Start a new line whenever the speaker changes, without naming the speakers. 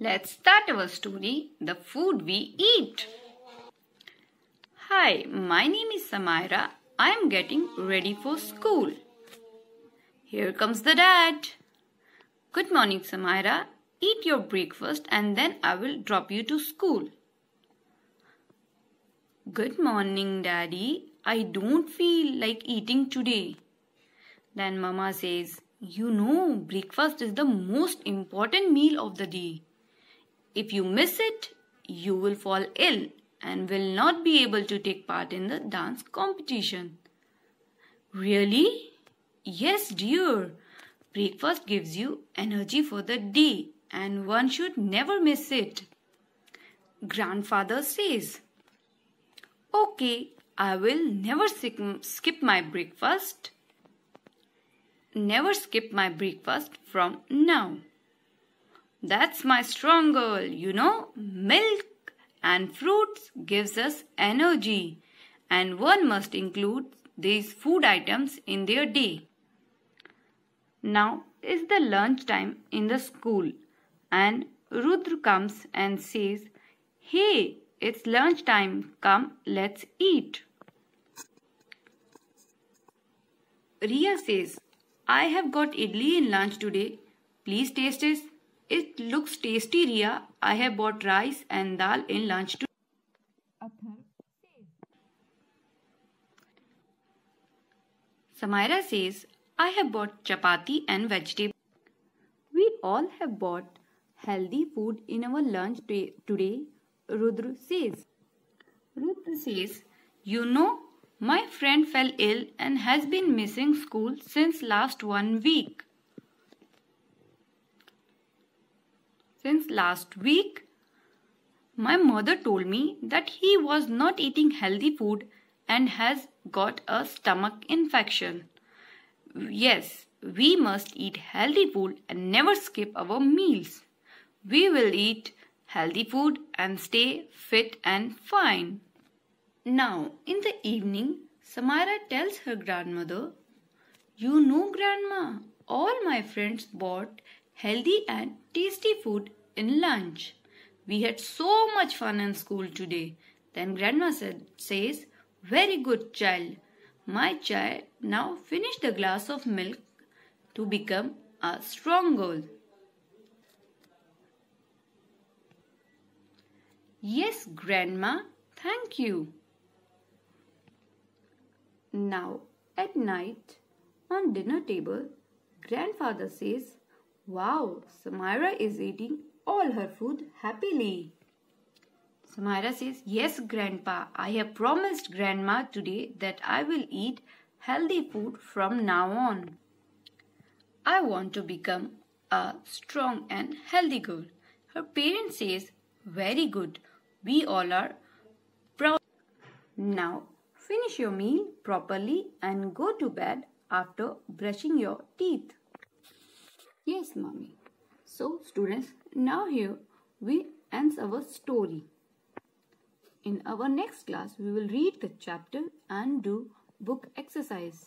Let's start our story The Food We Eat. Hi, my name is Samaira. I am getting ready for school. Here comes the dad. Good morning, Samaira. Eat your breakfast and then I will drop you to school. Good morning, Daddy. I don't feel like eating today. Then Mama says, You know, breakfast is the most important meal of the day. If you miss it, you will fall ill and will not be able to take part in the dance competition. Really? Yes, dear. Breakfast gives you energy for the day and one should never miss it. Grandfather says, Okay, I will never skip my breakfast never skip my breakfast from now. That's my strong goal, you know. Milk and fruits gives us energy and one must include these food items in their day. Now is the lunch time in the school and Rudra comes and says, Hey, it's lunch time. Come, let's eat. Ria says, I have got idli in lunch today. Please taste it. It looks tasty, Ria. I have bought rice and dal in lunch today. Samaira says, I have bought chapati and vegetables. We all have bought healthy food in our lunch today, Rudra says. Rudra says, You know, my friend fell ill and has been missing school since last one week. Since last week, my mother told me that he was not eating healthy food and has got a stomach infection. Yes, we must eat healthy food and never skip our meals. We will eat healthy food and stay fit and fine. Now, in the evening, Samara tells her grandmother, You know, grandma, all my friends bought healthy and tasty food in lunch. We had so much fun in school today. Then grandma said, says, Very good, child. My child now finish the glass of milk to become a strong girl. Yes, grandma, thank you. Now, at night, on dinner table, grandfather says, Wow, Samira is eating all her food happily. Samira says, Yes, Grandpa, I have promised Grandma today that I will eat healthy food from now on. I want to become a strong and healthy girl. Her parents says, Very good. We all are proud. Now, Finish your meal properly and go to bed after brushing your teeth. Yes, mommy. So, students, now here we ends our story. In our next class, we will read the chapter and do book exercise.